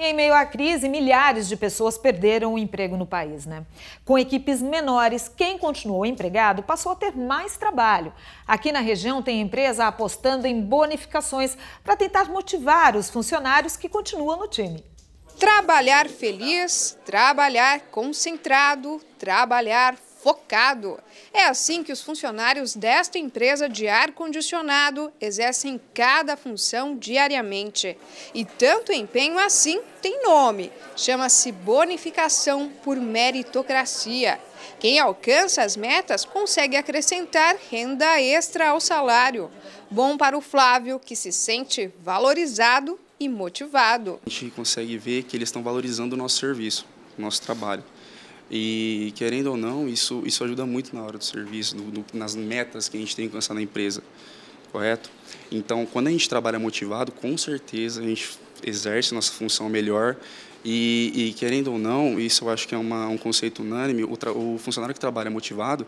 E em meio à crise, milhares de pessoas perderam o emprego no país, né? Com equipes menores, quem continuou empregado passou a ter mais trabalho. Aqui na região tem empresa apostando em bonificações para tentar motivar os funcionários que continuam no time. Trabalhar feliz, trabalhar concentrado, trabalhar focado. É assim que os funcionários desta empresa de ar-condicionado exercem cada função diariamente. E tanto empenho assim tem nome. Chama-se bonificação por meritocracia. Quem alcança as metas consegue acrescentar renda extra ao salário. Bom para o Flávio, que se sente valorizado e motivado. A gente consegue ver que eles estão valorizando o nosso serviço, o nosso trabalho. E querendo ou não, isso, isso ajuda muito na hora do serviço, nas metas que a gente tem que alcançar na empresa, correto? Então, quando a gente trabalha motivado, com certeza a gente exerce nossa função melhor. E, e querendo ou não, isso eu acho que é uma, um conceito unânime: o, o funcionário que trabalha motivado,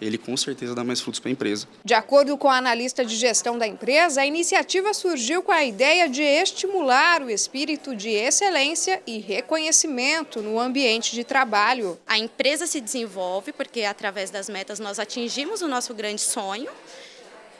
ele com certeza dá mais frutos para a empresa. De acordo com a analista de gestão da empresa, a iniciativa surgiu com a ideia de estimular o espírito de excelência e reconhecimento no ambiente de trabalho. A empresa se desenvolve porque através das metas nós atingimos o nosso grande sonho,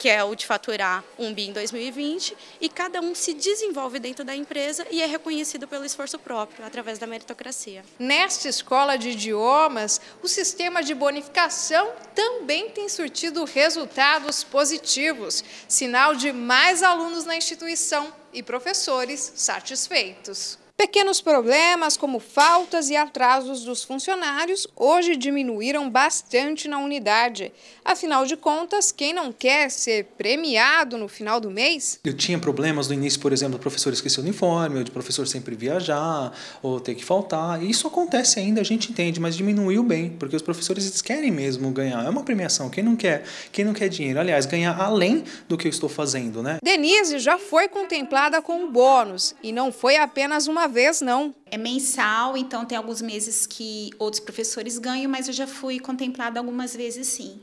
que é o de faturar um BI em 2020, e cada um se desenvolve dentro da empresa e é reconhecido pelo esforço próprio, através da meritocracia. Nesta escola de idiomas, o sistema de bonificação também tem surtido resultados positivos, sinal de mais alunos na instituição e professores satisfeitos. Pequenos problemas, como faltas e atrasos dos funcionários, hoje diminuíram bastante na unidade. Afinal de contas, quem não quer ser premiado no final do mês? Eu tinha problemas no início, por exemplo, do professor esquecer o uniforme, ou de professor sempre viajar, ou ter que faltar. Isso acontece ainda, a gente entende, mas diminuiu bem, porque os professores querem mesmo ganhar. É uma premiação, quem não quer? Quem não quer dinheiro? Aliás, ganhar além do que eu estou fazendo, né? Denise já foi contemplada com um bônus, e não foi apenas uma vez não. É mensal, então tem alguns meses que outros professores ganham, mas eu já fui contemplada algumas vezes sim.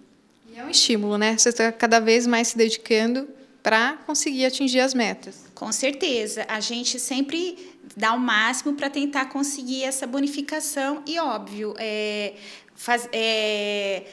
E é um estímulo, né? Você está cada vez mais se dedicando para conseguir atingir as metas. Com certeza. A gente sempre dá o máximo para tentar conseguir essa bonificação e, óbvio, é, faz, é,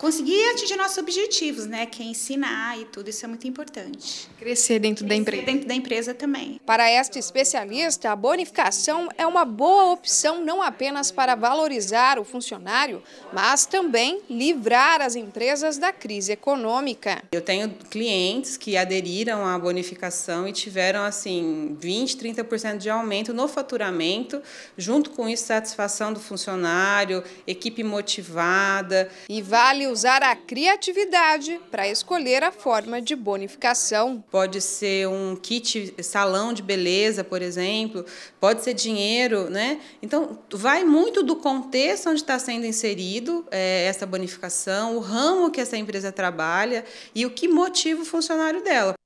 conseguir atingir nossos objetivos, né? Que é ensinar e tudo, isso é muito importante. Crescer dentro Crescer da empresa. dentro da empresa também. Para esta especialista, a bonificação é uma boa opção não apenas para valorizar o funcionário, mas também livrar as empresas da crise econômica. Eu tenho clientes que aderiram à bonificação e tiveram, assim, 20, 30% de aumento no faturamento, junto com isso, satisfação do funcionário, equipe motivada. E vale usar a criatividade para escolher a forma de bonificação. Pode ser um kit salão de beleza, por exemplo, pode ser dinheiro, né? Então, vai muito do contexto onde está sendo inserido é, essa bonificação, o ramo que essa empresa trabalha e o que motiva o funcionário dela.